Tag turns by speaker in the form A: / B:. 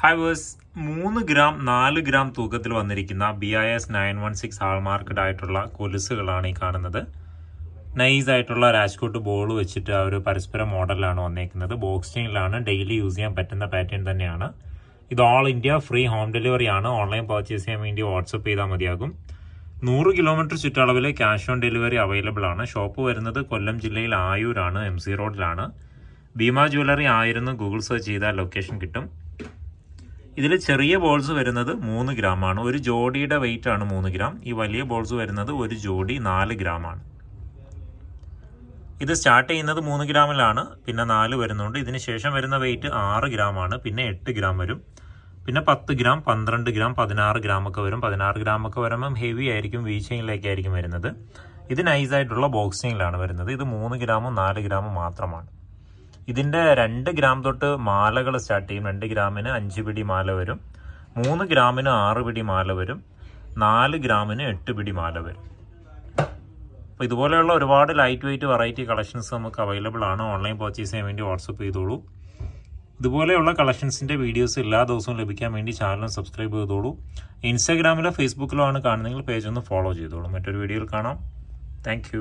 A: highways മൂന്ന് gram നാല് gram തൂക്കത്തിൽ വന്നിരിക്കുന്ന B I S nine one six hallmarked ആയിട്ടുള്ള കൊലുസുകളാണ് ഈ കാണുന്നത് നൈസ് ആയിട്ടുള്ള രാജ്കോട്ട് ബോൾ വെച്ചിട്ട് അവർ പരസ്പരം പരസ്പര മോഡലാണ് വന്നേക്കുന്നത് ബോക്സിങ്ങിലാണ് ഡെയിലി യൂസ് ചെയ്യാൻ പറ്റുന്ന പാറ്റേൺ തന്നെയാണ് ഇത് all India free home delivery ആണ് ഓൺലൈൻ പർച്ചേസ് ചെയ്യാൻ വേണ്ടി വാട്സപ്പ് ചെയ്താൽ മതിയാകും നൂറ് കിലോമീറ്റർ ചുറ്റളവിൽ ക്യാഷ് ഓൺ ഡെലിവറി അവൈലബിൾ ആണ് ഷോപ്പ് വരുന്നത് കൊല്ലം ജില്ലയിൽ ആയൂരാണ് എം സി റോഡിലാണ് ഭീമ ജ്വല്ലറി ആയിരുന്നു ഗൂഗിൾ സെർച്ച് ചെയ്താൽ ലൊക്കേഷൻ കിട്ടും ഇതിൽ ചെറിയ ബോൾസ് വരുന്നത് മൂന്ന് ആണ് ഒരു ജോഡിയുടെ വെയിറ്റ് ആണ് മൂന്ന് ഗ്രാം ഈ വലിയ ബോൾസ് വരുന്നത് ഒരു ജോഡി നാല് ആണ് ഇത് സ്റ്റാർട്ട് ചെയ്യുന്നത് മൂന്ന് ഗ്രാമിലാണ് പിന്നെ നാല് വരുന്നുണ്ട് ഇതിന് ശേഷം വരുന്ന വെയിറ്റ് ആറ് ആണ് പിന്നെ എട്ട് ഗ്രാം വരും പിന്നെ പത്ത് ഗ്രാം പന്ത്രണ്ട് ഗ്രാം പതിനാറ് ഗ്രാം ഒക്കെ വരും പതിനാറ് ഗ്രാം ഒക്കെ വരുമ്പം ഹെവി ആയിരിക്കും വി വരുന്നത് ഇത് നൈസായിട്ടുള്ള ബോക്സിങ്ങിലാണ് വരുന്നത് ഇത് മൂന്ന് ഗ്രാമും നാല് ഗ്രാമും മാത്രമാണ് ഇതിൻ്റെ രണ്ട് ഗ്രാം തൊട്ട് മാലകൾ സ്റ്റാർട്ട് ചെയ്യും രണ്ട് ഗ്രാമിന് അഞ്ച് പിടി മാല വരും മൂന്ന് ഗ്രാമിന് ആറ് പിടി മാല വരും നാല് ഗ്രാമിന് എട്ട് പിടി മാല വരും അപ്പോൾ ഇതുപോലെയുള്ള ഒരുപാട് ലൈറ്റ് വെയിറ്റ് വെറൈറ്റി കളക്ഷൻസ് നമുക്ക് അവൈലബിൾ ആണ് ഓൺലൈൻ പർച്ചേസ് ചെയ്യാൻ വേണ്ടി വാട്സപ്പ് ചെയ്തോളൂ ഇതുപോലെയുള്ള കളക്ഷൻസിൻ്റെ വീഡിയോസ് എല്ലാ ദിവസവും ലഭിക്കാൻ വേണ്ടി ചാനൽ സബ്സ്ക്രൈബ് ചെയ്തോളൂ ഇൻസ്റ്റാഗ്രാമിലോ ഫേസ്ബുക്കിലോ ആണ് കാണുന്നതെങ്കിൽ പേജ് ഒന്ന് ഫോളോ ചെയ്തോളൂ മറ്റൊരു വീഡിയോയിൽ കാണാം താങ്ക്